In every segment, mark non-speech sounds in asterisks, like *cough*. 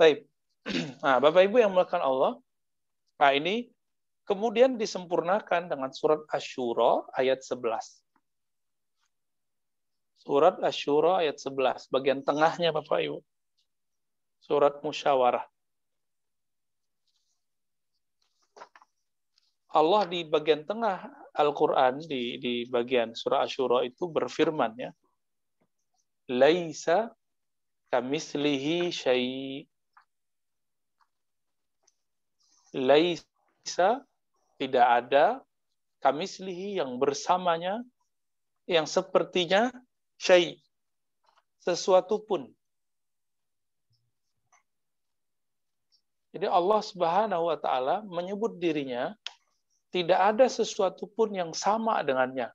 Baik. *clears throat* Nah, Bapak Ibu yang melakukan Allah, nah ini kemudian disempurnakan dengan surat Asyura ayat 11. Surat Asyura ayat 11, bagian tengahnya Bapak Ibu. Surat Musyawarah. Allah di bagian tengah Al-Quran, di, di bagian surah Asyura itu berfirman ya, Laisa kamislihi syai' laisa tidak ada kamislihi yang bersamanya yang sepertinya syai sesuatu pun Jadi Allah Subhanahu wa taala menyebut dirinya tidak ada sesuatu pun yang sama dengannya.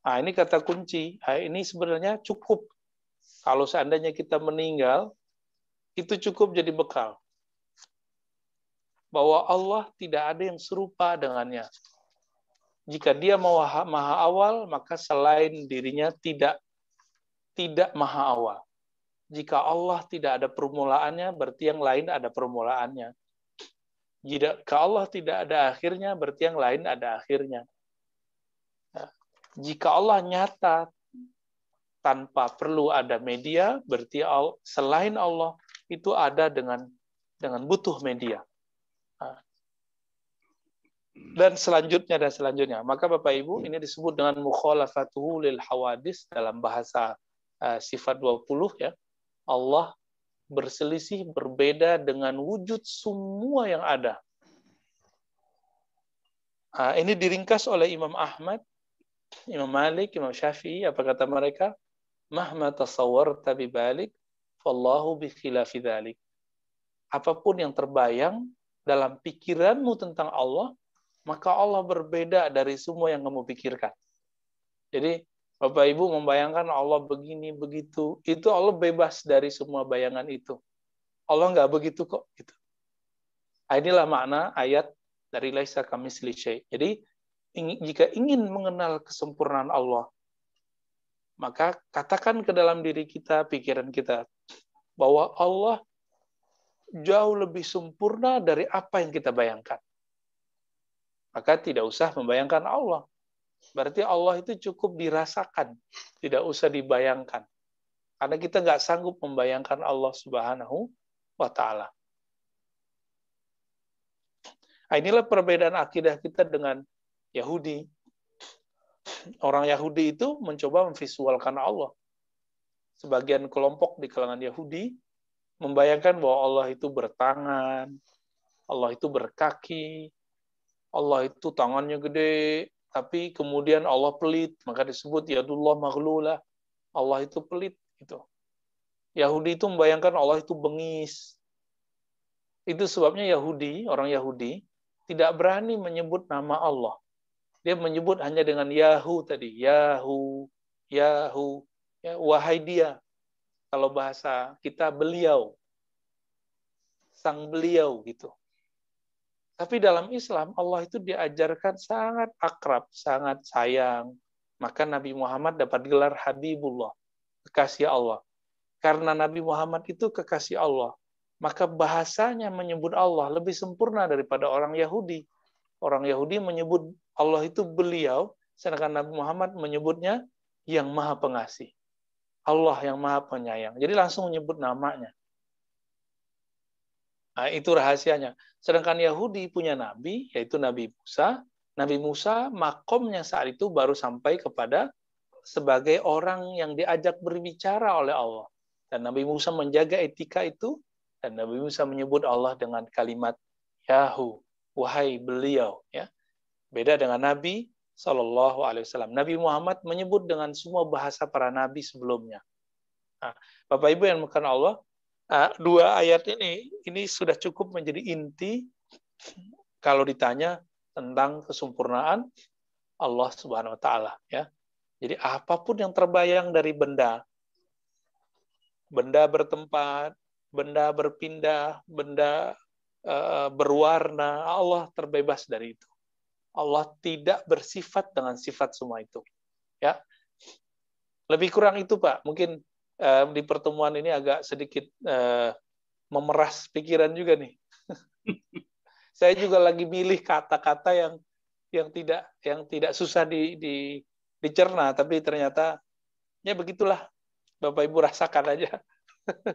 Nah, ini kata kunci. Nah, ini sebenarnya cukup. Kalau seandainya kita meninggal, itu cukup jadi bekal bahwa Allah tidak ada yang serupa dengannya. Jika dia maha, maha awal, maka selain dirinya tidak tidak maha awal. Jika Allah tidak ada permulaannya, berarti yang lain ada permulaannya. Jika Allah tidak ada akhirnya, berarti yang lain ada akhirnya. Nah, jika Allah nyata tanpa perlu ada media, berarti selain Allah itu ada dengan dengan butuh media dan selanjutnya dan selanjutnya. Maka Bapak Ibu ini disebut dengan mukhalafatuhu lil hawadis dalam bahasa eh, sifat sifat 20 ya. Allah berselisih berbeda dengan wujud semua yang ada. Ah, ini diringkas oleh Imam Ahmad, Imam Malik, Imam Syafi'i apa kata mereka? Mahma tasawwarta bi balik fallahu bi khilafi dhalik. Apapun yang terbayang dalam pikiranmu tentang Allah, maka Allah berbeda dari semua yang kamu pikirkan. Jadi Bapak Ibu membayangkan Allah begini begitu, itu Allah bebas dari semua bayangan itu. Allah nggak begitu kok. Gitu. Nah, inilah makna ayat dari Laisa kami syai. Jadi jika ingin mengenal kesempurnaan Allah, maka katakan ke dalam diri kita, pikiran kita, bahwa Allah jauh lebih sempurna dari apa yang kita bayangkan. Maka tidak usah membayangkan Allah. Berarti Allah itu cukup dirasakan, tidak usah dibayangkan. Karena kita nggak sanggup membayangkan Allah Subhanahu wa Ta'ala. Nah, inilah perbedaan akidah kita dengan Yahudi. Orang Yahudi itu mencoba memvisualkan Allah. Sebagian kelompok di kalangan Yahudi membayangkan bahwa Allah itu bertangan, Allah itu berkaki, Allah itu tangannya gede, tapi kemudian Allah pelit, maka disebut yadullah maghlulah. Allah itu pelit itu. Yahudi itu membayangkan Allah itu bengis. Itu sebabnya Yahudi, orang Yahudi tidak berani menyebut nama Allah. Dia menyebut hanya dengan Yahu tadi, Yahu, Yahu, ya, wahai dia, kalau bahasa kita beliau sang beliau gitu tapi dalam Islam Allah itu diajarkan sangat akrab sangat sayang maka Nabi Muhammad dapat gelar Habibullah kekasih Allah karena Nabi Muhammad itu kekasih Allah maka bahasanya menyebut Allah lebih sempurna daripada orang Yahudi orang Yahudi menyebut Allah itu beliau sedangkan Nabi Muhammad menyebutnya yang maha pengasih Allah yang maha penyayang. Jadi langsung menyebut namanya. Nah, itu rahasianya. Sedangkan Yahudi punya nabi, yaitu Nabi Musa. Nabi Musa makomnya saat itu baru sampai kepada sebagai orang yang diajak berbicara oleh Allah. Dan Nabi Musa menjaga etika itu, dan Nabi Musa menyebut Allah dengan kalimat Yahu, wahai beliau. Ya. Beda dengan Nabi, Sallallahu Alaihi Wasallam. Nabi Muhammad menyebut dengan semua bahasa para nabi sebelumnya. Nah, Bapak Ibu yang makan Allah, eh, dua ayat ini ini sudah cukup menjadi inti kalau ditanya tentang kesempurnaan Allah Subhanahu Wa Taala. Ya, jadi apapun yang terbayang dari benda, benda bertempat, benda berpindah, benda eh, berwarna, Allah terbebas dari itu. Allah tidak bersifat dengan sifat semua itu. Ya. Lebih kurang itu, Pak. Mungkin eh, di pertemuan ini agak sedikit eh, memeras pikiran juga nih. *laughs* Saya juga lagi milih kata-kata yang yang tidak yang tidak susah di, di dicerna, tapi ternyata ya begitulah. Bapak Ibu rasakan aja. *laughs*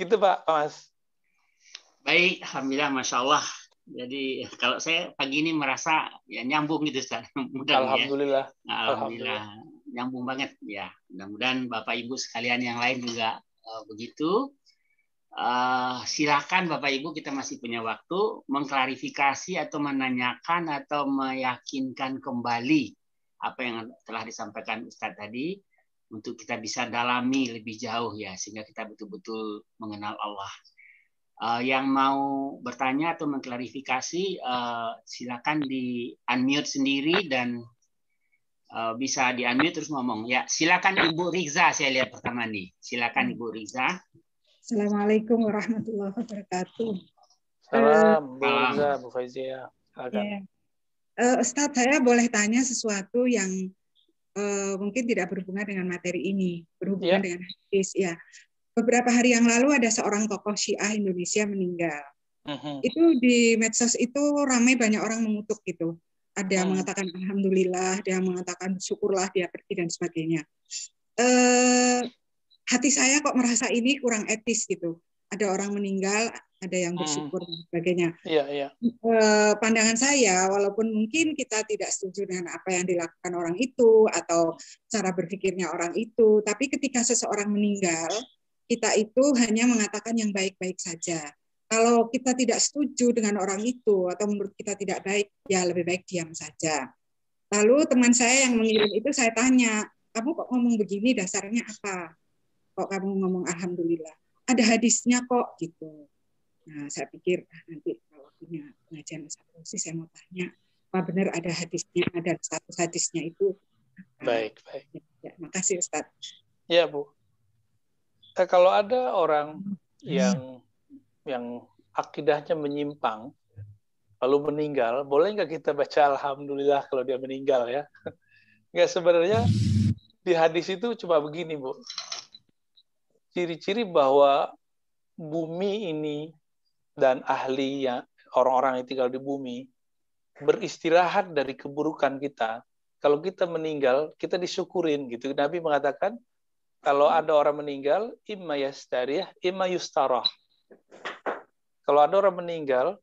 gitu Pak Mas. Baik, alhamdulillah, masya Allah. Jadi *laughs* kalau saya pagi ini merasa ya nyambung gitu Ustaz. *laughs* Mudah ya. Alhamdulillah. Ya. Alhamdulillah. Alhamdulillah. Nyambung banget ya. Mudah-mudahan Bapak Ibu sekalian yang lain juga uh, begitu. Uh, silakan Bapak Ibu kita masih punya waktu mengklarifikasi atau menanyakan atau meyakinkan kembali apa yang telah disampaikan Ustaz tadi untuk kita bisa dalami lebih jauh ya sehingga kita betul-betul mengenal Allah Uh, yang mau bertanya atau mengklarifikasi, uh, silakan di unmute sendiri dan uh, bisa di unmute terus ngomong. Ya, silakan Ibu Riza, saya lihat pertama nih. Silakan Ibu Riza. Assalamualaikum warahmatullahi wabarakatuh. Salam, Bu Riza, Bu Faizia. Yeah. Iya. Uh, saya boleh tanya sesuatu yang uh, mungkin tidak berhubungan dengan materi ini, berhubungan yeah. dengan hadis. Ya, beberapa hari yang lalu ada seorang tokoh Syiah Indonesia meninggal. Uh-huh. Itu di medsos itu ramai banyak orang mengutuk gitu. Ada yang uh-huh. mengatakan alhamdulillah, ada yang mengatakan syukurlah dia pergi dan sebagainya. Eh, hati saya kok merasa ini kurang etis gitu. Ada orang meninggal, ada yang mm. bersyukur uh-huh. dan sebagainya. Yeah, iya, iya. yeah. pandangan saya, walaupun mungkin kita tidak setuju dengan apa yang dilakukan orang itu atau cara berpikirnya orang itu, tapi ketika seseorang meninggal, kita itu hanya mengatakan yang baik-baik saja. Kalau kita tidak setuju dengan orang itu atau menurut kita tidak baik, ya lebih baik diam saja. Lalu teman saya yang mengirim itu saya tanya, kamu kok ngomong begini dasarnya apa? Kok kamu ngomong alhamdulillah? Ada hadisnya kok gitu. Nah, saya pikir ah, nanti kalau punya pengajian satu sih saya mau tanya apa benar ada hadisnya, ada status hadisnya itu. Baik, baik. Ya, ya makasih Ustaz. Ya, Bu eh, kalau ada orang yang hmm. yang akidahnya menyimpang lalu meninggal, boleh nggak kita baca alhamdulillah kalau dia meninggal ya? *laughs* Nggak sebenarnya di hadis itu cuma begini bu, ciri-ciri bahwa bumi ini dan ahli ahlinya orang-orang yang tinggal di bumi beristirahat dari keburukan kita. Kalau kita meninggal, kita disyukurin gitu. Nabi mengatakan kalau ada orang meninggal, imma yastariah imma yustarah. Kalau ada orang meninggal,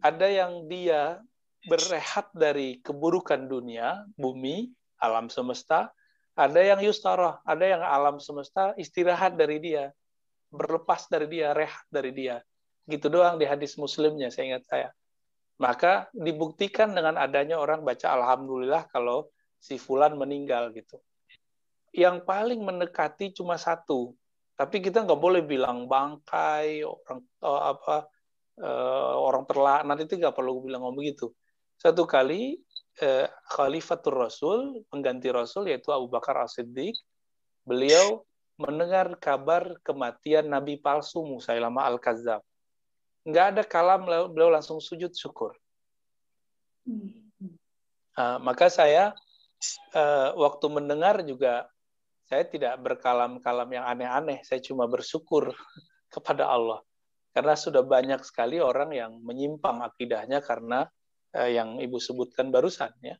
ada yang dia berehat dari keburukan dunia, bumi, alam semesta, ada yang yustarah, ada yang alam semesta istirahat dari dia, berlepas dari dia, rehat dari dia. Gitu doang di hadis muslimnya, saya ingat saya. Maka dibuktikan dengan adanya orang baca Alhamdulillah kalau si Fulan meninggal gitu yang paling mendekati cuma satu. Tapi kita nggak boleh bilang bangkai, orang oh, apa uh, orang terlaknat itu nggak perlu bilang ngomong begitu. Satu kali uh, Khalifatul Rasul, pengganti Rasul yaitu Abu Bakar al siddiq beliau mendengar kabar kematian Nabi palsu Musailama al Kazab. Nggak ada kalam, beliau langsung sujud syukur. Uh, maka saya uh, waktu mendengar juga saya tidak berkalam-kalam yang aneh-aneh, saya cuma bersyukur *laughs* kepada Allah. Karena sudah banyak sekali orang yang menyimpang akidahnya karena eh, yang Ibu sebutkan barusan ya.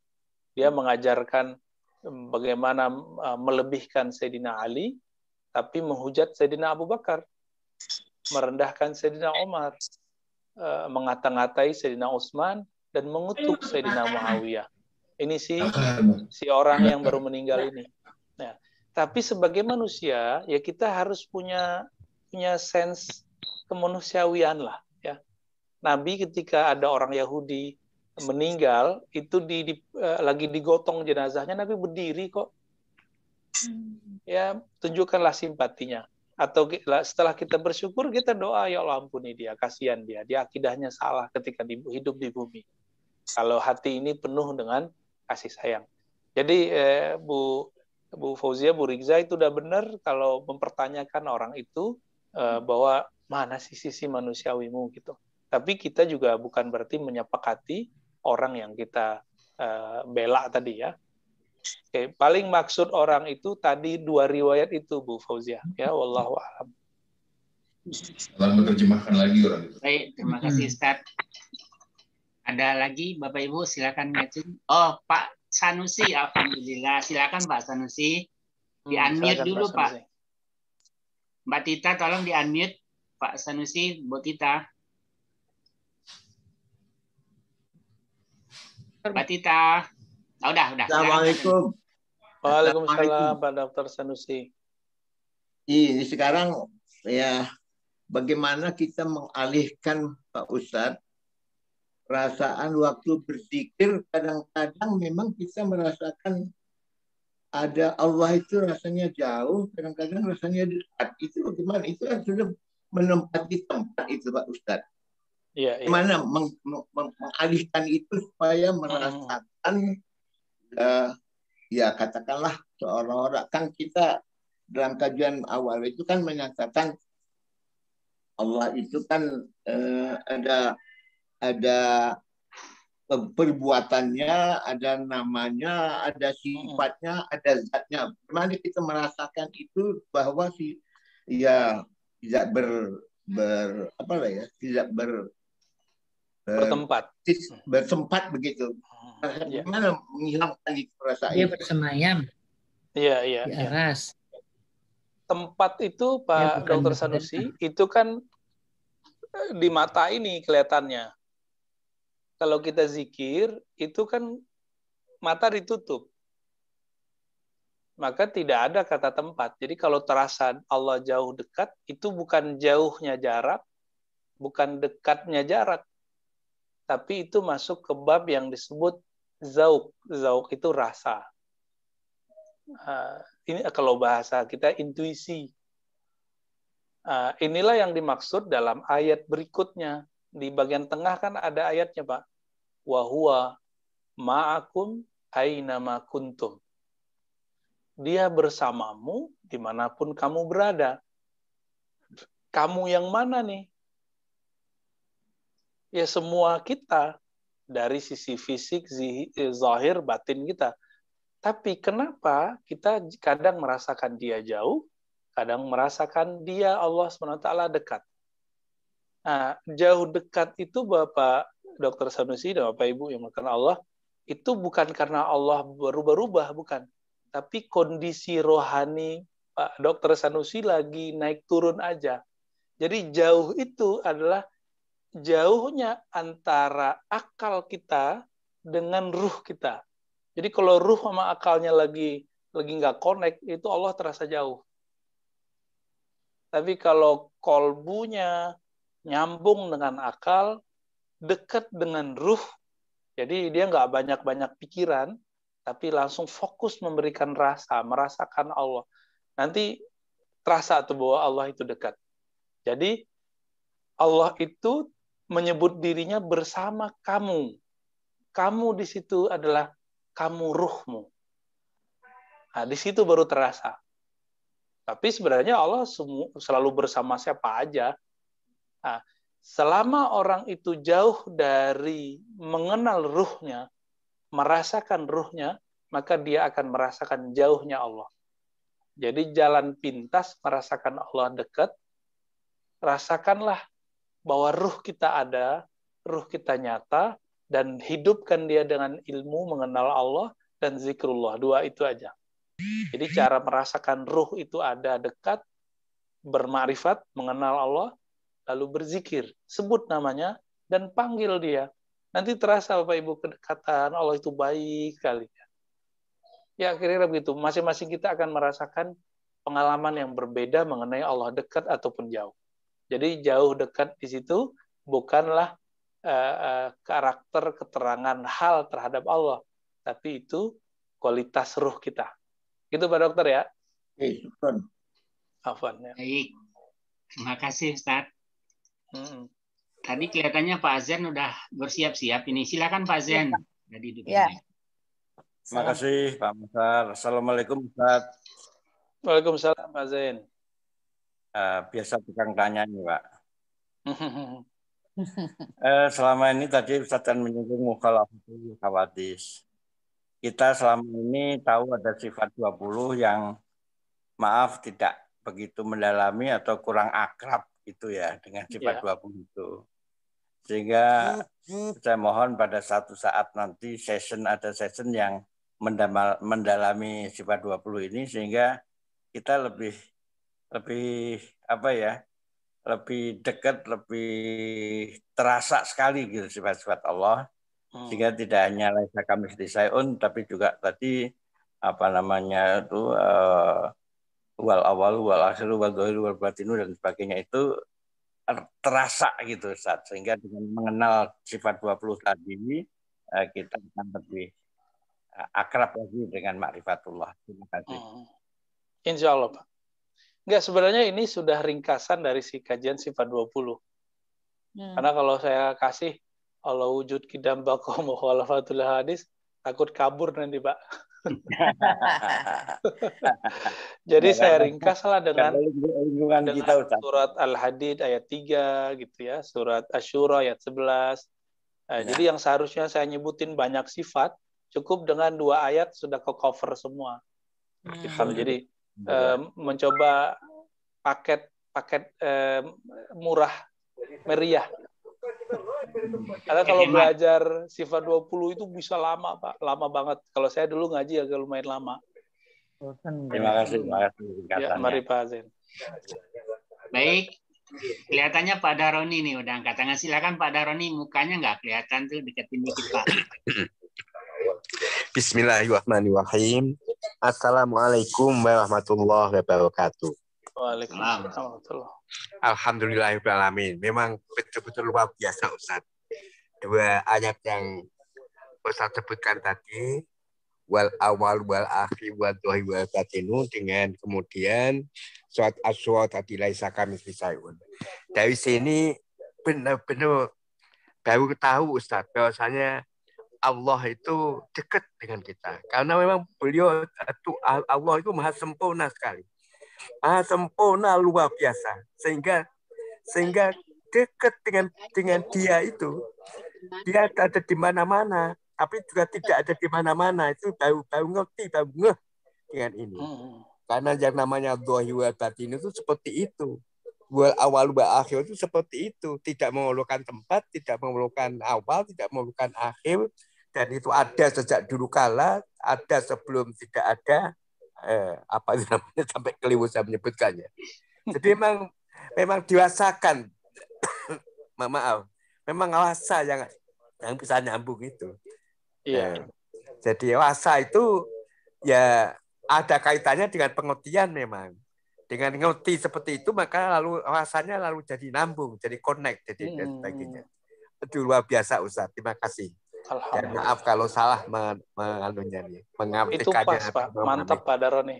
Dia mengajarkan mm, bagaimana eh, melebihkan Sayyidina Ali tapi menghujat Sayyidina Abu Bakar, merendahkan Sayyidina Umar, eh, mengata-ngatai Sayyidina Utsman dan mengutuk Sayyidina Muawiyah. Ini sih si orang yang baru meninggal ini. Nah, tapi sebagai manusia ya kita harus punya punya sense kemanusiaan lah ya. Nabi ketika ada orang Yahudi meninggal itu di, di uh, lagi digotong jenazahnya Nabi berdiri kok. Hmm. Ya, tunjukkanlah simpatinya atau setelah kita bersyukur kita doa ya Allah ampuni dia kasihan dia dia akidahnya salah ketika di, hidup di bumi kalau hati ini penuh dengan kasih sayang jadi eh, Bu Bu Fauzia, Bu Rigza itu udah benar kalau mempertanyakan orang itu uh, bahwa mana sih sisi manusiawimu gitu. Tapi kita juga bukan berarti menyepakati orang yang kita uh, bela tadi ya. Oke, paling maksud orang itu tadi dua riwayat itu Bu Fauzia ya wallahu alam. Salah menerjemahkan lagi orang itu. Baik, terima kasih hmm. Ustaz. Ada lagi Bapak Ibu silakan ngajin. Oh, Pak Sanusi, alhamdulillah. Silakan Pak Sanusi. Di unmute hmm, dulu Pak. Sanusi. Mbak Tita tolong di unmute Pak Sanusi, buat Tita. Mbak Tita. Oh, udah, udah. Assalamualaikum. Waalaikumsalam Pak dokter Sanusi. Ini iya, sekarang ya bagaimana kita mengalihkan Pak Ustadz perasaan waktu berzikir kadang-kadang memang kita merasakan ada Allah itu rasanya jauh, kadang-kadang rasanya dekat. Itu bagaimana? Itu kan sudah menempati tempat itu Pak Ustad Ya, ya. Mana meng, meng, mengalihkan itu supaya merasakan hmm. uh, ya katakanlah seorang-orang kan kita dalam kajian awal itu kan menyatakan Allah itu kan uh, ada ada perbuatannya, ada namanya, ada sifatnya, ada zatnya. Bagaimana kita merasakan itu bahwa si ya tidak ber ber apa lah ya, tidak ber, ber eh, bertempat bersempat begitu. Bagaimana hmm. iya. ya. menghilangkan itu perasaan? Dia bersemayam. Iya, iya. ya Ya. Tempat itu Pak ya, Dokter Sanusi itu kan eh, di mata ini kelihatannya kalau kita zikir itu kan mata ditutup. Maka tidak ada kata tempat. Jadi kalau terasa Allah jauh dekat, itu bukan jauhnya jarak, bukan dekatnya jarak. Tapi itu masuk ke bab yang disebut zauk. Zauk itu rasa. Ah, ini kalau bahasa kita intuisi. Ah, inilah yang dimaksud dalam ayat berikutnya di bagian tengah kan ada ayatnya Pak. wahwa ma'akum ainama kuntum. Dia bersamamu dimanapun kamu berada. Kamu yang mana nih? Ya semua kita dari sisi fisik, eh, zahir, batin kita. Tapi kenapa kita kadang merasakan dia jauh, kadang merasakan dia Allah SWT dekat Nah, jauh dekat itu Bapak Dokter Sanusi dan Bapak Ibu yang makan Allah, itu bukan karena Allah berubah-ubah, bukan. Tapi kondisi rohani Pak Dr. Sanusi lagi naik turun aja. Jadi jauh itu adalah jauhnya antara akal kita dengan ruh kita. Jadi kalau ruh sama akalnya lagi lagi nggak connect, itu Allah terasa jauh. Tapi kalau kolbunya, nyambung dengan akal, dekat dengan ruh. Jadi dia nggak banyak-banyak pikiran, tapi langsung fokus memberikan rasa, merasakan Allah. Nanti terasa atau bahwa Allah itu dekat. Jadi Allah itu menyebut dirinya bersama kamu. Kamu di situ adalah kamu ruhmu. Nah, di situ baru terasa. Tapi sebenarnya Allah selalu bersama siapa aja. Nah, selama orang itu jauh dari mengenal ruhnya, merasakan ruhnya, maka dia akan merasakan jauhnya Allah. Jadi jalan pintas merasakan Allah dekat, rasakanlah bahwa ruh kita ada, ruh kita nyata, dan hidupkan dia dengan ilmu mengenal Allah dan zikrullah. Dua itu aja. Jadi cara merasakan ruh itu ada dekat, bermarifat, mengenal Allah, lalu berzikir, sebut namanya dan panggil dia. Nanti terasa Bapak Ibu kedekatan Allah itu baik sekali. Ya kira-kira begitu. Masing-masing kita akan merasakan pengalaman yang berbeda mengenai Allah dekat ataupun jauh. Jadi jauh dekat di situ bukanlah uh, karakter keterangan hal terhadap Allah, tapi itu kualitas ruh kita. Gitu Pak Dokter ya? Afan. Afan ya. Baik. Terima kasih Ustaz. Hmm. Tadi kelihatannya Pak Azen udah bersiap-siap ini. Silakan Pak Azen. ya. ya. Terima kasih Pak Musar. Assalamualaikum Ustaz. Waalaikumsalam Pak Azen. Uh, ya, biasa tukang tanya nih Pak. uh, *laughs* selama ini tadi Ustaz dan menyinggung mukhalafatul khawatir Kita selama ini tahu ada sifat 20 yang maaf tidak begitu mendalami atau kurang akrab itu ya dengan iya. sifat yeah. 20 itu. Sehingga saya mohon pada satu saat nanti session ada session yang mendamal, mendalami sifat 20 ini sehingga kita lebih lebih apa ya? lebih dekat, lebih terasa sekali gitu sifat-sifat Allah. Hmm. Sehingga tidak hanya laisa kami sayun tapi juga tadi apa namanya itu uh, wal awal wal akhiru wal dohir wal batinu dan sebagainya itu terasa gitu saat sehingga dengan mengenal sifat 20 tadi eh, kita akan lebih eh, akrab lagi dengan makrifatullah. Terima kasih. Hmm. Insya Allah, Pak. Enggak, sebenarnya ini sudah ringkasan dari si kajian sifat 20. Hmm. Karena kalau saya kasih, Allah wujud kidam bakomu hadis, takut kabur nanti, Pak. *laughs* Jadi iya kan? saya ringkaslah dengan lingkungan dengan kita Ustaz. surat Al-Hadid ayat 3 gitu ya, surat Asyura ayat 11. Nah, ya. Jadi yang seharusnya saya nyebutin banyak sifat, cukup dengan dua ayat sudah ke cover semua. Kita Hmm. Gitu. Jadi ya. eh, mencoba paket paket eh, murah meriah karena kalau belajar sifat 20 itu bisa lama, Pak. Lama banget. Kalau saya dulu ngaji agak lumayan lama. Terima kasih, terima kasih. Ya, mari Pak Baik. Kelihatannya Pak Daroni nih udah angkat tangan. Silakan Pak Daroni, mukanya nggak kelihatan tuh deketin dikit Pak. Bismillahirrahmanirrahim. Assalamualaikum warahmatullahi wabarakatuh. Alhamdulillah, Waalaikumsalam. alamin. Memang betul-betul luar biasa Ustaz. Dua ayat yang Ustaz sebutkan tadi, wal awal wal akhir wal dohi wal batinu dengan kemudian suat aswa tadi laisa kami fisayun. Dari sini benar-benar baru tahu Ustaz bahwasanya Allah itu dekat dengan kita. Karena memang beliau Allah itu maha sempurna sekali ah, sempurna luar biasa sehingga sehingga dekat dengan dengan dia itu dia ada di mana-mana tapi juga tidak ada di mana-mana itu baru baru ngerti baru ngeh dengan ini hmm. karena yang namanya dohir batin itu seperti itu dua awal dua akhir itu seperti itu tidak memerlukan tempat tidak memerlukan awal tidak memerlukan akhir dan itu ada sejak dulu kala ada sebelum tidak ada eh, apa itu namanya *laughs* sampai keliru saya menyebutkannya. Jadi memang memang diwasakan *coughs* maaf, memang wasa yang yang bisa nyambung itu. Iya. Eh, jadi wasa itu ya ada kaitannya dengan pengertian memang. Dengan ngerti seperti itu maka lalu rasanya lalu jadi nambung, jadi connect, jadi hmm. dan sebagainya. Itu luar biasa Ustaz. Terima kasih. Dan maaf kalau salah mengandungnya nih, Itu pas Pak, mantap Pak Daroni.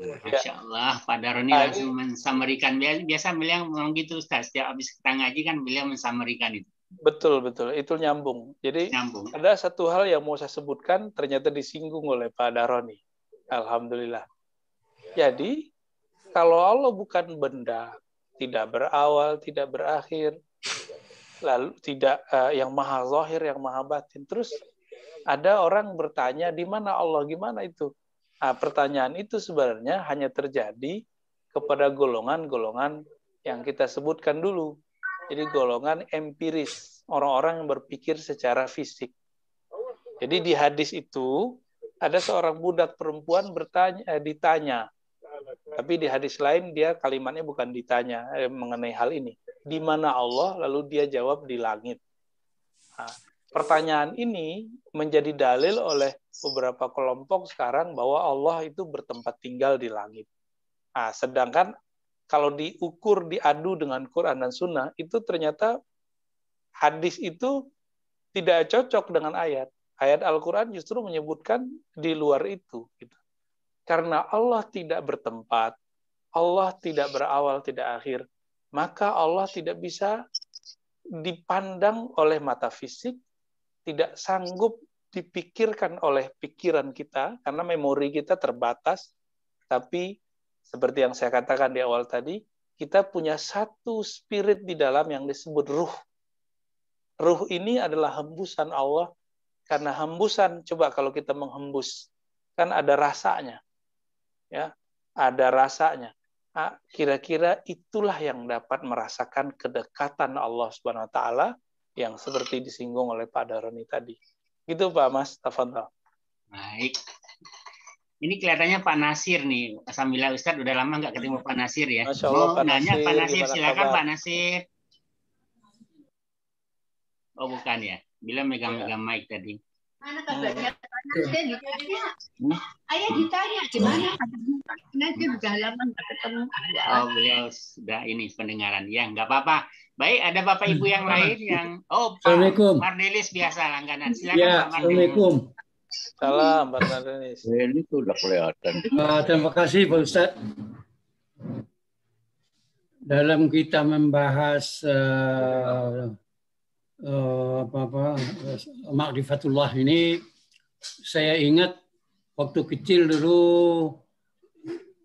Iya. *laughs* Insya Allah Pak Daroni Ayo. langsung mensamerikan. Biasa, biasa beliau ngomong gitu Ustaz, setiap habis kita ngaji kan beliau mensamerikan itu. Betul, betul. Itu nyambung. Jadi nyambung. ada satu hal yang mau saya sebutkan ternyata disinggung oleh Pak Daroni. Alhamdulillah. Jadi kalau Allah bukan benda, tidak berawal, tidak berakhir, lalu tidak uh, yang maha zahir yang maha batin terus ada orang bertanya di mana Allah gimana itu nah, pertanyaan itu sebenarnya hanya terjadi kepada golongan-golongan yang kita sebutkan dulu jadi golongan empiris orang-orang yang berpikir secara fisik jadi di hadis itu ada seorang budak perempuan bertanya eh, ditanya tapi di hadis lain dia kalimatnya bukan ditanya eh, mengenai hal ini di mana Allah, lalu dia jawab di langit. Nah, pertanyaan ini menjadi dalil oleh beberapa kelompok sekarang bahwa Allah itu bertempat tinggal di langit. Nah, sedangkan kalau diukur, diadu dengan Quran dan Sunnah, itu ternyata hadis itu tidak cocok dengan ayat. Ayat Al-Quran justru menyebutkan di luar itu. Gitu. Karena Allah tidak bertempat, Allah tidak berawal, tidak akhir, maka Allah tidak bisa dipandang oleh mata fisik, tidak sanggup dipikirkan oleh pikiran kita karena memori kita terbatas, tapi seperti yang saya katakan di awal tadi, kita punya satu spirit di dalam yang disebut ruh. Ruh ini adalah hembusan Allah karena hembusan coba kalau kita menghembus kan ada rasanya. Ya, ada rasanya. Ah, kira-kira itulah yang dapat merasakan kedekatan Allah Subhanahu wa taala yang seperti disinggung oleh Pak Daroni tadi. Gitu Pak Mas Tafanto. Baik. Ini kelihatannya Pak Nasir nih. Sambil Ustaz udah lama nggak ketemu Pak Nasir ya. Masya Allah, Mau Nasir, nanya Pak Nasir, silakan kabar? Pak Nasir. Oh bukan ya. Bila megang-megang iya. mic tadi. Hmm. Hmm. Mana kabarnya? Ayah ditanya, ayah ditanya gimana kabarnya? dia udah lama nggak ketemu. Allah oh, sudah ini pendengaran ya, nggak apa-apa. Baik, ada bapak ibu yang hmm. lain yang oh Pak Assalamualaikum. Mardelis biasa langganan. Silakan ya, Pak Assalamualaikum. Salam Pak Mardelis. Eh, ini sudah kelihatan. Uh, terima kasih Pak Ustaz. Dalam kita membahas uh, Eh, apa apa uh, eh, makrifatullah ini saya ingat waktu kecil dulu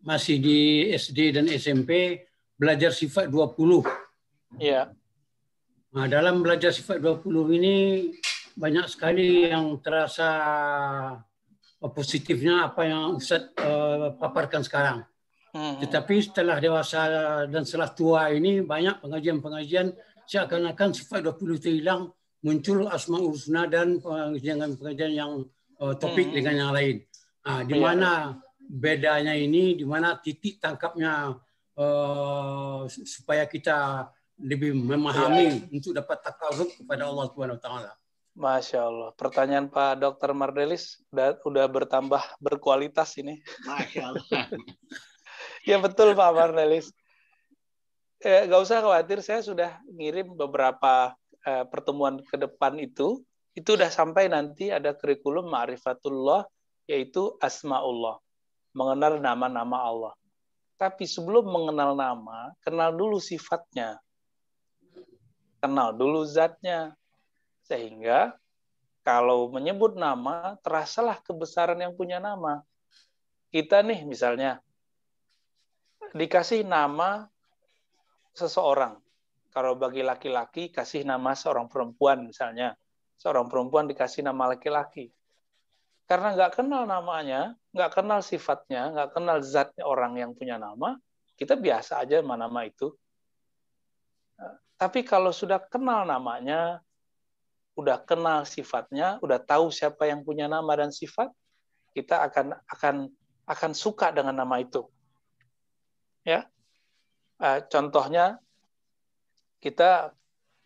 masih di SD dan SMP belajar sifat 20. Iya. Nah, dalam belajar sifat 20 ini banyak sekali yang terasa eh, positifnya apa yang Ustaz uh, paparkan sekarang. Hmm. Tetapi setelah dewasa dan setelah tua ini banyak pengajian-pengajian seakan-akan sifat 20 hilang muncul asmaul husna dan eh, dengan pengajian yang uh, topik hmm. dengan yang lain. Uh, di iya. mana bedanya ini, di mana titik tangkapnya uh, supaya kita lebih memahami ya. untuk dapat takarub kepada Allah Subhanahu taala. Masya Allah. Pertanyaan Pak Dr. Mardelis udah, udah bertambah berkualitas ini. Masya Allah. *laughs* ya betul Pak Mardelis nggak usah khawatir, saya sudah ngirim beberapa eh, pertemuan ke depan itu. Itu sudah sampai nanti ada kurikulum Ma'rifatullah, yaitu Asma'ullah, mengenal nama-nama Allah. Tapi sebelum mengenal nama, kenal dulu sifatnya. Kenal dulu zatnya. Sehingga kalau menyebut nama, terasalah kebesaran yang punya nama. Kita nih misalnya, dikasih nama seseorang. Kalau bagi laki-laki kasih nama seorang perempuan misalnya, seorang perempuan dikasih nama laki-laki. Karena nggak kenal namanya, nggak kenal sifatnya, nggak kenal zatnya orang yang punya nama, kita biasa aja sama nama itu. Tapi kalau sudah kenal namanya, udah kenal sifatnya, udah tahu siapa yang punya nama dan sifat, kita akan akan akan suka dengan nama itu. Ya, Uh, contohnya kita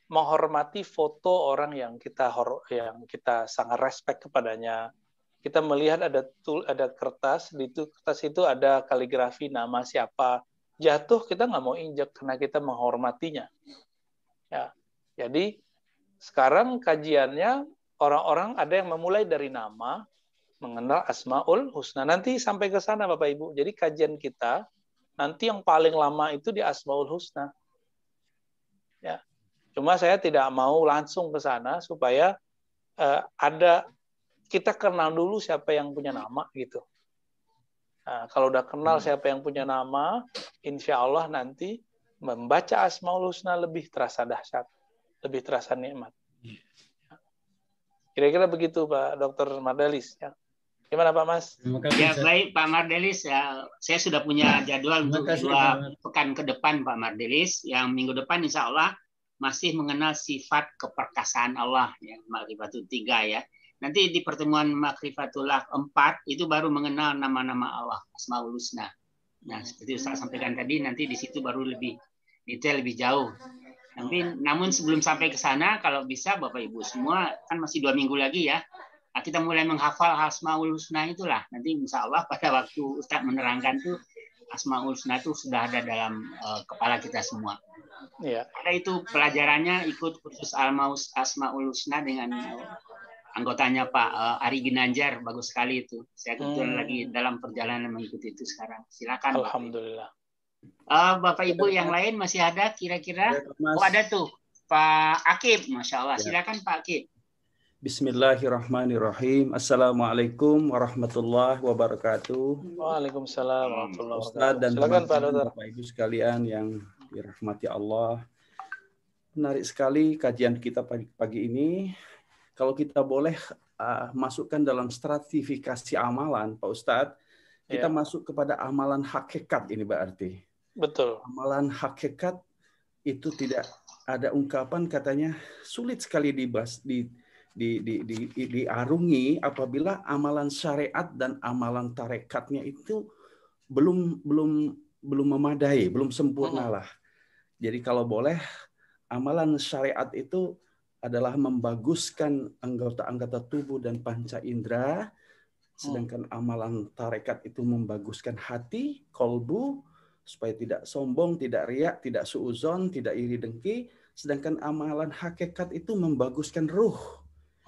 menghormati foto orang yang kita yang kita sangat respect kepadanya. Kita melihat ada tool, ada kertas di itu kertas itu ada kaligrafi nama siapa. Jatuh kita nggak mau injak karena kita menghormatinya. Ya, jadi sekarang kajiannya orang-orang ada yang memulai dari nama, mengenal asmaul husna. Nanti sampai ke sana Bapak Ibu. Jadi kajian kita nanti yang paling lama itu di Asmaul Husna. Ya. Cuma saya tidak mau langsung ke sana supaya uh, ada kita kenal dulu siapa yang punya nama gitu. Nah, kalau udah kenal hmm. siapa yang punya nama, insya Allah nanti membaca Asmaul Husna lebih terasa dahsyat, lebih terasa nikmat. Iya. Kira-kira begitu Pak Dokter Madalis. Ya. Gimana Pak Mas? ya baik Pak Mardelis, ya, saya sudah punya jadwal untuk kasih, dua pekan ke depan Pak Mardelis. Yang minggu depan insya Allah masih mengenal sifat keperkasaan Allah ya makrifatul tiga ya. Nanti di pertemuan makrifatullah empat itu baru mengenal nama-nama Allah asmaul husna. Nah seperti saya sampaikan tadi nanti di situ baru lebih detail lebih jauh. Tapi, namun sebelum sampai ke sana kalau bisa Bapak Ibu semua kan masih dua minggu lagi ya Nah, kita mulai menghafal Asmaul Husna itulah. Nanti insya Allah pada waktu Ustadz menerangkan tuh Asmaul Husna itu sudah ada dalam uh, kepala kita semua. Iya. itu pelajarannya ikut kursus Almaus Asmaul Husna dengan anggotanya Pak uh, Ari Ginanjar bagus sekali itu. Saya kebetulan hmm. lagi dalam perjalanan mengikuti itu sekarang. Silakan. Alhamdulillah. Uh, Bapak Ibu yang lain masih ada kira-kira? Ya, oh ada tuh Pak Akib, masya Allah. Iya. Silakan Pak Akib. Bismillahirrahmanirrahim. Assalamualaikum warahmatullahi wabarakatuh. Waalaikumsalam hmm. warahmatullahi wabarakatuh. dan Silakan, Pak Dokter. Bapak Ibu sekalian yang dirahmati Allah. Menarik sekali kajian kita pagi, pagi ini. Kalau kita boleh uh, masukkan dalam stratifikasi amalan, Pak Ustadz, kita ya. masuk kepada amalan hakikat ini berarti. Betul. Amalan hakikat itu tidak ada ungkapan katanya sulit sekali dibahas, di, di, di, di, diarungi apabila amalan syariat dan amalan tarekatnya itu belum belum belum memadai, belum sempurna lah. Jadi kalau boleh amalan syariat itu adalah membaguskan anggota-anggota tubuh dan panca indera, mm. sedangkan amalan tarekat itu membaguskan hati, kolbu, supaya tidak sombong, tidak riak, tidak suuzon, tidak iri dengki. Sedangkan amalan hakikat itu membaguskan ruh,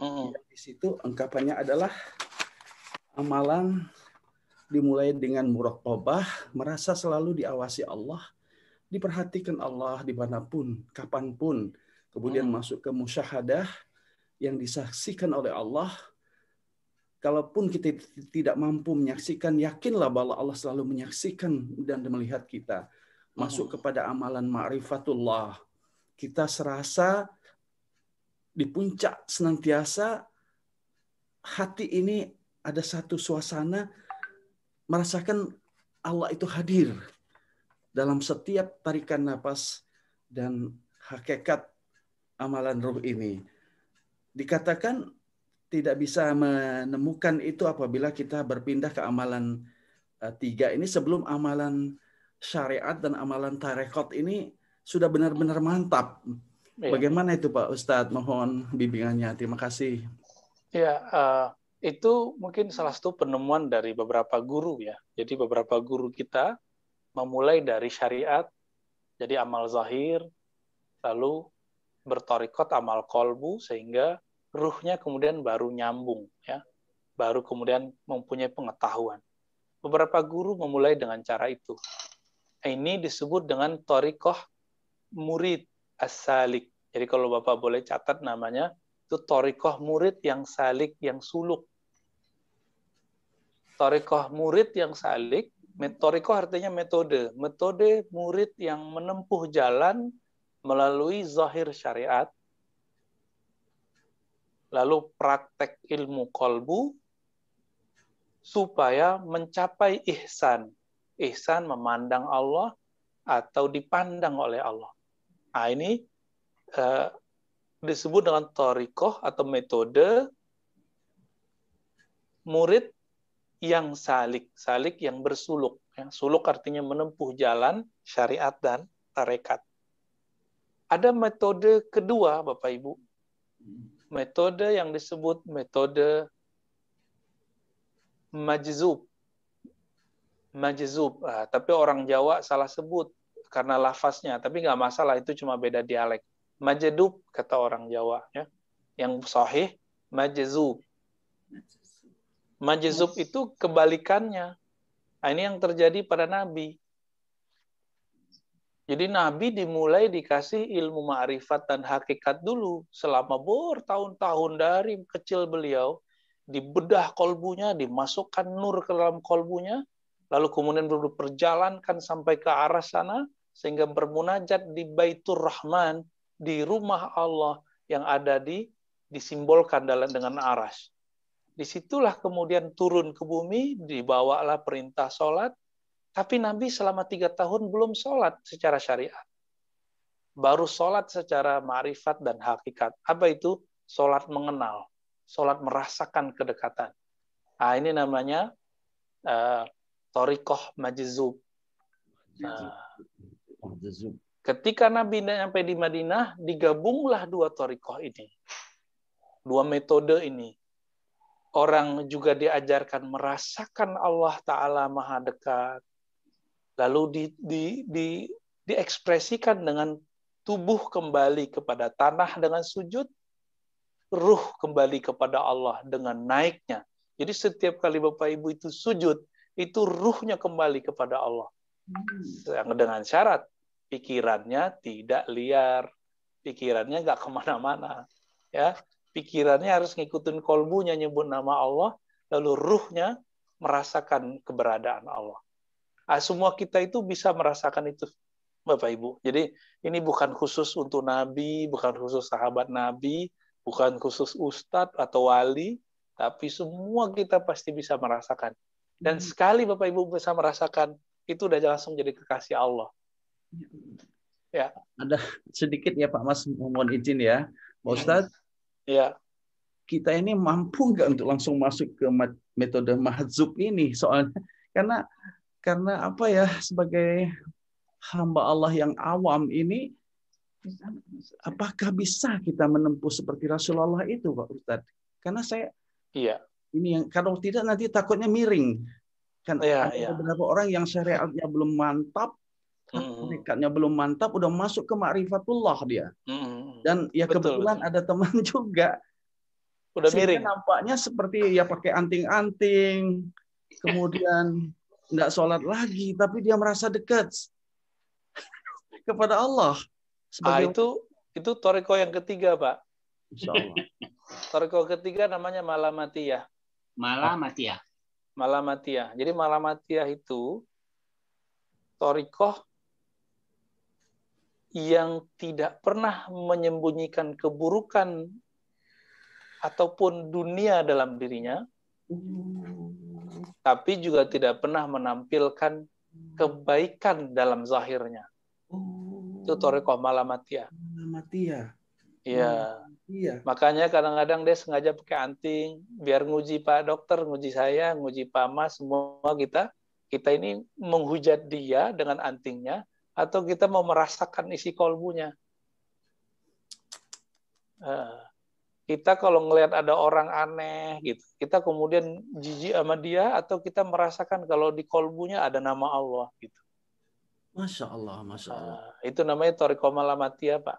Hmm. Di situ ungkapannya adalah amalan dimulai dengan murokobah, merasa selalu diawasi Allah, diperhatikan Allah di dimanapun, kapanpun. Kemudian hmm. masuk ke musyahadah yang disaksikan oleh Allah. Kalaupun kita tidak mampu menyaksikan, yakinlah bahwa Allah selalu menyaksikan dan melihat kita. Masuk hmm. kepada amalan ma'rifatullah. Kita serasa di puncak senantiasa hati ini ada satu suasana merasakan Allah itu hadir dalam setiap tarikan nafas dan hakikat amalan ruh ini. Dikatakan tidak bisa menemukan itu apabila kita berpindah ke amalan e, tiga ini sebelum amalan syariat dan amalan tarekat ini sudah benar-benar mantap Ya. Bagaimana itu Pak Ustadz? Mohon bimbingannya. Terima kasih. Ya, uh, itu mungkin salah satu penemuan dari beberapa guru ya. Jadi beberapa guru kita memulai dari syariat, jadi amal zahir, lalu bertorikot amal kolbu sehingga ruhnya kemudian baru nyambung ya, baru kemudian mempunyai pengetahuan. Beberapa guru memulai dengan cara itu. Ini disebut dengan torikoh murid as-salik. Jadi kalau Bapak boleh catat namanya, itu torikoh murid yang salik, yang suluk. Torikoh murid yang salik, torikoh artinya metode. Metode murid yang menempuh jalan melalui zahir syariat, lalu praktek ilmu kolbu, supaya mencapai ihsan. Ihsan memandang Allah atau dipandang oleh Allah. Nah, ini uh, disebut dengan torikoh atau metode murid yang salik, salik yang bersuluk. Ya, suluk artinya menempuh jalan syariat dan tarekat. Ada metode kedua, Bapak Ibu. Metode yang disebut metode majzub. Majzub. nah, tapi orang Jawa salah sebut karena lafaznya, tapi nggak masalah itu cuma beda dialek. Majedub kata orang Jawa ya. Yang sahih majezub. Majezub itu kebalikannya. Nah, ini yang terjadi pada Nabi. Jadi Nabi dimulai dikasih ilmu ma'rifat dan hakikat dulu selama bertahun-tahun dari kecil beliau dibedah kolbunya, dimasukkan nur ke dalam kolbunya, lalu kemudian perlu perjalankan sampai ke arah sana, sehingga bermunajat di Baitur Rahman, di rumah Allah yang ada di disimbolkan dalam dengan aras. Disitulah kemudian turun ke bumi, dibawalah perintah sholat, tapi Nabi selama tiga tahun belum sholat secara syariat. Baru sholat secara marifat dan hakikat. Apa itu? Sholat mengenal, sholat merasakan kedekatan. Nah, ini namanya uh, eh, Torikoh Majizub. Nah, Ketika Nabi sampai di Madinah, digabunglah dua torikoh ini. Dua metode ini. Orang juga diajarkan merasakan Allah Ta'ala maha dekat. Lalu di, di, di, diekspresikan dengan tubuh kembali kepada tanah dengan sujud. Ruh kembali kepada Allah dengan naiknya. Jadi setiap kali Bapak Ibu itu sujud, itu ruhnya kembali kepada Allah. Hmm. Dengan syarat pikirannya tidak liar, pikirannya nggak kemana-mana, ya pikirannya harus ngikutin kolbunya nyebut nama Allah, lalu ruhnya merasakan keberadaan Allah. Nah, semua kita itu bisa merasakan itu, Bapak Ibu. Jadi ini bukan khusus untuk Nabi, bukan khusus sahabat Nabi, bukan khusus ustadz atau wali, tapi semua kita pasti bisa merasakan. Dan hmm. sekali Bapak Ibu bisa merasakan, itu udah langsung jadi kekasih Allah. Ya. Ada sedikit ya Pak Mas mohon izin ya, Pak Ustadz. Ya. Kita ini mampu nggak untuk langsung masuk ke metode mahzub ini soalnya karena karena apa ya sebagai hamba Allah yang awam ini apakah bisa kita menempuh seperti Rasulullah itu Pak Ustadz? Karena saya Iya. Ini yang kalau tidak nanti takutnya miring. Kan ya, ada ya. beberapa orang yang syariatnya belum mantap Hakikatnya hmm. belum mantap, udah masuk ke makrifatullah dia. Hmm. Dan ya betul, kebetulan ada teman *laughs* juga. Udah miring. Nampaknya seperti ya pakai anting-anting, kemudian nggak sholat lagi, tapi dia merasa dekat *laughs* kepada Allah. Sebagai... Ah, itu itu toriko yang ketiga, Pak. Toriko ketiga namanya Malamatiyah. Malamatiyah. Malamatiyah. Jadi Malamatiyah itu torikoh yang tidak pernah menyembunyikan keburukan ataupun dunia dalam dirinya, tapi juga tidak pernah menampilkan kebaikan dalam zahirnya. Itu Torekoh Malamatia. Malamatia. Iya. Iya. Makanya kadang-kadang dia sengaja pakai anting biar nguji Pak dokter, nguji saya, nguji Pak Mas, semua kita kita ini menghujat dia dengan antingnya atau kita mau merasakan isi kolbunya. Eh, kita kalau ngelihat ada orang aneh gitu, kita kemudian jijik sama dia atau kita merasakan kalau di kolbunya ada nama Allah gitu. Masya Allah, masya ah, Allah. Itu namanya toriko malamatia, Pak.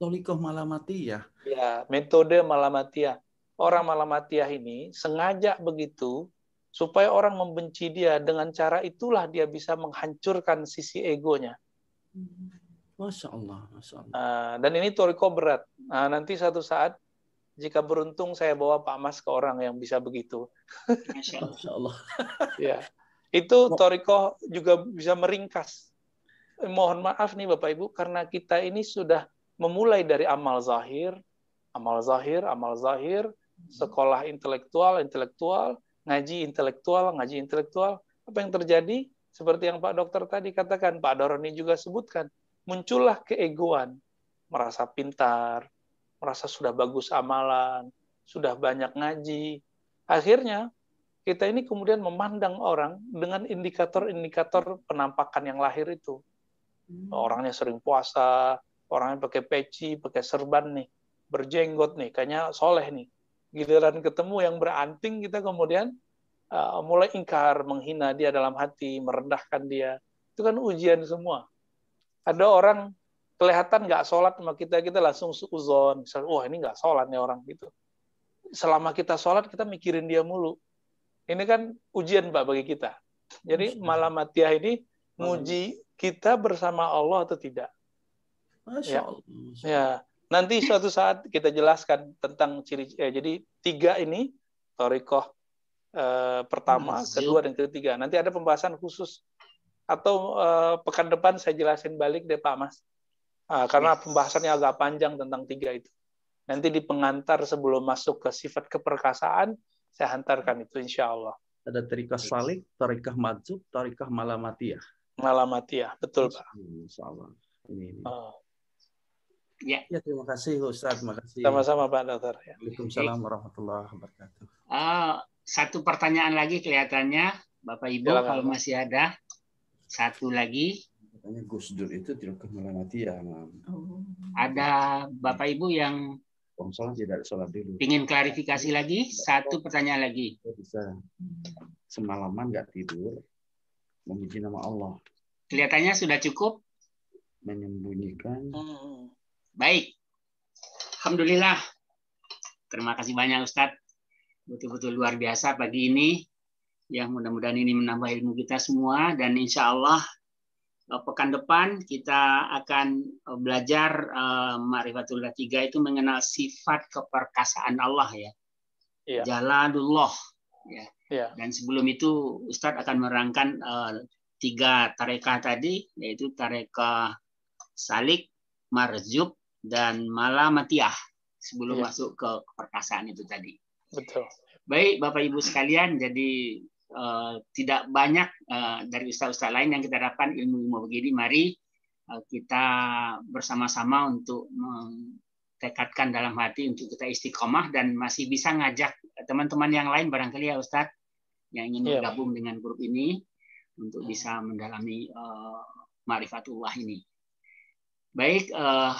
Toriko malamatia. Ya, metode malamatia. Orang malamatia ini sengaja begitu supaya orang membenci dia dengan cara itulah dia bisa menghancurkan sisi egonya. Masya Allah, Masya Allah. Ah, dan ini toriko berat. Nah, nanti satu saat jika beruntung saya bawa Pak Mas ke orang yang bisa begitu. Masya Allah. *laughs* ya. Itu toriko juga bisa meringkas. Mohon maaf nih Bapak Ibu, karena kita ini sudah memulai dari amal zahir, amal zahir, amal zahir, hmm. sekolah intelektual, intelektual, ngaji intelektual, ngaji intelektual, apa yang terjadi? Seperti yang Pak Dokter tadi katakan, Pak Doroni juga sebutkan, muncullah keegoan, merasa pintar, merasa sudah bagus amalan, sudah banyak ngaji. Akhirnya kita ini kemudian memandang orang dengan indikator-indikator penampakan yang lahir itu. Hmm. Orangnya sering puasa, orangnya pakai peci, pakai serban nih, berjenggot nih, kayaknya soleh nih giliran ketemu yang beranting kita kemudian uh, mulai ingkar, menghina dia dalam hati, merendahkan dia. Itu kan ujian semua. Ada orang kelihatan nggak sholat sama kita, kita langsung suzon. Misalnya, wah ini nggak sholat nih orang gitu. Selama kita sholat, kita mikirin dia mulu. Ini kan ujian Pak bagi kita. Jadi malam matiah ini nguji kita bersama Allah atau tidak. Masya ya. Allah. Ya. ya. Nanti suatu saat kita jelaskan tentang ciri eh, jadi tiga ini torikoh eh, pertama, Masih. Hmm, kedua dan ketiga. Nanti ada pembahasan khusus atau eh, pekan depan saya jelasin balik deh Pak Mas. eh, karena pembahasannya agak panjang tentang tiga itu. Nanti di pengantar sebelum masuk ke sifat keperkasaan, saya hantarkan itu insya Allah. Ada torikoh salik, torikoh majub, torikoh malamatiyah. Malamatiyah, betul Pak. Insya Allah. ini. Oh. Ya. ya terima kasih Ustaz, terima kasih. Sama-sama Pak Dokter. Ya. Waalaikumsalam warahmatullahi wabarakatuh. Uh, satu pertanyaan lagi kelihatannya Bapak Ibu Silakan. kalau masih ada satu lagi. Katanya Gus Dur itu tidak mati ya. Oh. Ada Bapak Ibu yang Bangsa tidak sholat dulu. Ingin klarifikasi lagi? Satu pertanyaan lagi. Bisa. Semalaman nggak tidur, memuji nama Allah. Kelihatannya sudah cukup. Menyembunyikan. Hmm. Baik. Alhamdulillah. Terima kasih banyak Ustadz. Betul-betul luar biasa pagi ini. ya mudah-mudahan ini menambah ilmu kita semua. Dan insya Allah eh, pekan depan kita akan eh, belajar uh, eh, Ma'rifatul tiga itu mengenal sifat keperkasaan Allah ya. Iya. Jalalullah. Ya. Iya. Dan sebelum itu Ustadz akan merangkan uh, tiga tarekah tadi, yaitu tarekah salik, marzub, dan malamatiah sebelum yeah. masuk ke perkasaan itu tadi. Betul. Baik, Bapak Ibu sekalian, jadi uh, tidak banyak uh, dari ustaz-ustaz lain yang kita dapatkan ilmu-ilmu begini. Mari uh, kita bersama-sama untuk tekadkan dalam hati untuk kita istiqomah dan masih bisa ngajak teman-teman yang lain barangkali ya Ustaz yang ingin iya, bergabung dengan grup ini untuk iya. bisa mendalami uh, marifatullah ini. Baik, uh,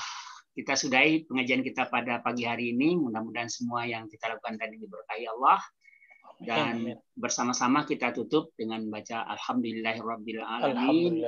kita sudahi pengajian kita pada pagi hari ini. Mudah-mudahan semua yang kita lakukan tadi diberkahi Allah dan bersama-sama kita tutup dengan baca alhamdulillahirabbil alamin